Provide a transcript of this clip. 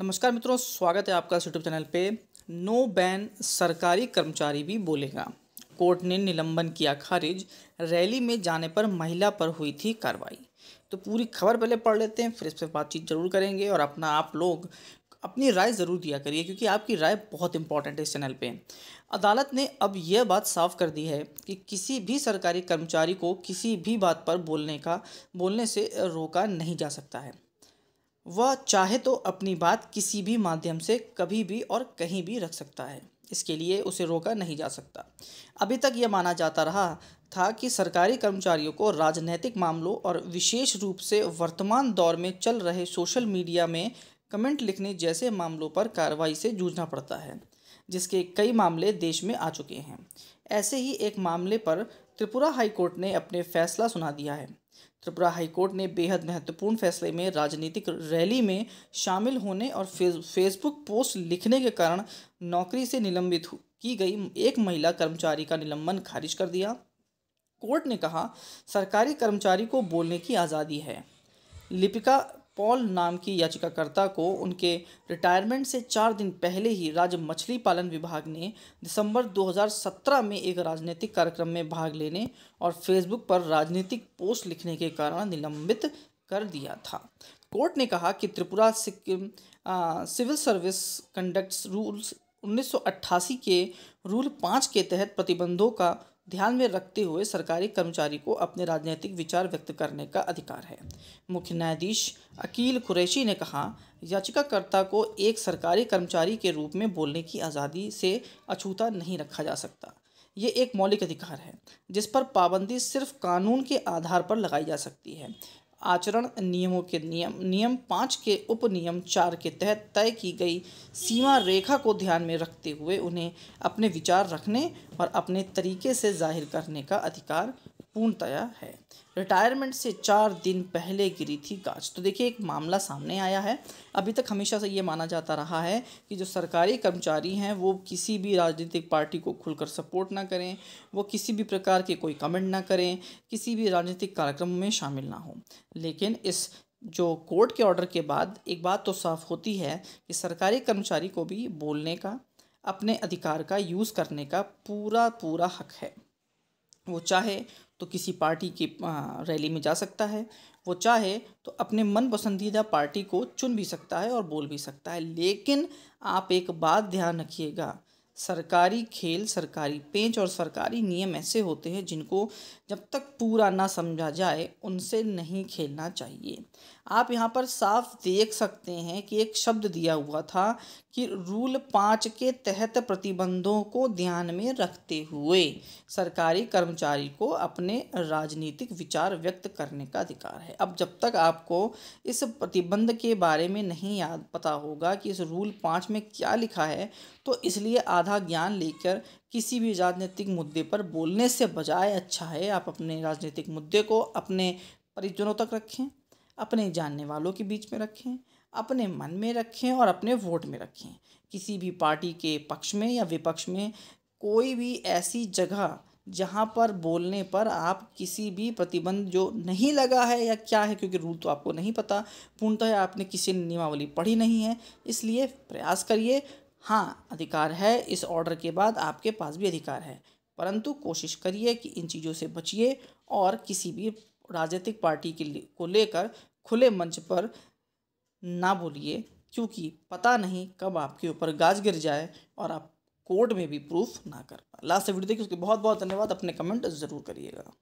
नमस्कार मित्रों स्वागत है आपका यूट्यूब चैनल पे नो बैन सरकारी कर्मचारी भी बोलेगा कोर्ट ने निलंबन किया खारिज रैली में जाने पर महिला पर हुई थी कार्रवाई तो पूरी खबर पहले पढ़ लेते हैं फिर इस पर बातचीत जरूर करेंगे और अपना आप लोग अपनी राय ज़रूर दिया करिए क्योंकि आपकी राय बहुत इंपॉर्टेंट है इस चैनल पे अदालत ने अब यह बात साफ कर दी है कि किसी भी सरकारी कर्मचारी को किसी भी बात पर बोलने का बोलने से रोका नहीं जा सकता है वह चाहे तो अपनी बात किसी भी माध्यम से कभी भी और कहीं भी रख सकता है इसके लिए उसे रोका नहीं जा सकता अभी तक यह माना जाता रहा था कि सरकारी कर्मचारियों को राजनैतिक मामलों और विशेष रूप से वर्तमान दौर में चल रहे सोशल मीडिया में कमेंट लिखने जैसे मामलों पर कार्रवाई से जूझना पड़ता है जिसके कई मामले देश में आ चुके हैं ऐसे ही एक मामले पर त्रिपुरा हाईकोर्ट ने अपने फैसला सुना दिया है त्रिपुरा हाईकोर्ट ने बेहद महत्वपूर्ण फैसले में राजनीतिक रैली में शामिल होने और फेसबुक पोस्ट लिखने के कारण नौकरी से निलंबित की गई एक महिला कर्मचारी का निलंबन खारिज कर दिया कोर्ट ने कहा सरकारी कर्मचारी को बोलने की आज़ादी है लिपिका पॉल नाम की याचिकाकर्ता को उनके रिटायरमेंट से चार दिन पहले ही राज्य मछली पालन विभाग ने दिसंबर 2017 में एक राजनीतिक कार्यक्रम में भाग लेने और फेसबुक पर राजनीतिक पोस्ट लिखने के कारण निलंबित कर दिया था कोर्ट ने कहा कि Tripura Sikkim civil service conducts rules 1988 के रूल पाँच के तहत प्रतिबंधों का ध्यान में रखते हुए सरकारी कर्मचारी को अपने राजनीतिक विचार व्यक्त करने का अधिकार है मुख्य न्यायाधीश अकील कुरैशी ने कहा याचिकाकर्ता को एक सरकारी कर्मचारी के रूप में बोलने की आज़ादी से अछूता नहीं रखा जा सकता ये एक मौलिक अधिकार है जिस पर पाबंदी सिर्फ कानून के आधार पर लगाई जा सकती है आचरण नियमों के नियम नियम पाँच के उप नियम चार के तहत तय की गई सीमा रेखा को ध्यान में रखते हुए उन्हें अपने विचार रखने और अपने तरीके से जाहिर करने का अधिकार पूर्णतया है रिटायरमेंट से चार दिन पहले गिरी थी गाज तो देखिए एक मामला सामने आया है अभी तक हमेशा से ये माना जाता रहा है कि जो सरकारी कर्मचारी हैं वो किसी भी राजनीतिक पार्टी को खुलकर सपोर्ट ना करें वो किसी भी प्रकार के कोई कमेंट ना करें किसी भी राजनीतिक कार्यक्रम में शामिल ना हो लेकिन इस जो कोर्ट के ऑर्डर के बाद एक बात तो साफ होती है कि सरकारी कर्मचारी को भी बोलने का अपने अधिकार का यूज़ करने का पूरा पूरा हक है वो चाहे तो किसी पार्टी की रैली में जा सकता है वो चाहे तो अपने मन पसंदीदा पार्टी को चुन भी सकता है और बोल भी सकता है लेकिन आप एक बात ध्यान रखिएगा सरकारी खेल सरकारी पेंच और सरकारी नियम ऐसे होते हैं जिनको जब तक पूरा ना समझा जाए उनसे नहीं खेलना चाहिए आप यहाँ पर साफ देख सकते हैं कि एक शब्द दिया हुआ था कि रूल पाँच के तहत प्रतिबंधों को ध्यान में रखते हुए सरकारी कर्मचारी को अपने राजनीतिक विचार व्यक्त करने का अधिकार है अब जब तक आपको इस प्रतिबंध के बारे में नहीं याद पता होगा कि इस रूल पाँच में क्या लिखा है तो इसलिए आधा ज्ञान लेकर किसी भी राजनीतिक मुद्दे पर बोलने से बजाय अच्छा है आप अपने राजनीतिक मुद्दे को अपने परिजनों तक रखें अपने जानने वालों के बीच में रखें अपने मन में रखें और अपने वोट में रखें किसी भी पार्टी के पक्ष में या विपक्ष में कोई भी ऐसी जगह जहाँ पर बोलने पर आप किसी भी प्रतिबंध जो नहीं लगा है या क्या है क्योंकि रूल तो आपको नहीं पता पूर्णतः आपने किसी नियमावली पढ़ी नहीं है इसलिए प्रयास करिए हाँ अधिकार है इस ऑर्डर के बाद आपके पास भी अधिकार है परंतु कोशिश करिए कि इन चीज़ों से बचिए और किसी भी राजनीतिक पार्टी के को लेकर खुले मंच पर ना बोलिए क्योंकि पता नहीं कब आपके ऊपर गाज गिर जाए और आप कोर्ट में भी प्रूफ ना कर पाए लास्ट वीडियो देखिए उसके बहुत बहुत धन्यवाद अपने कमेंट ज़रूर करिएगा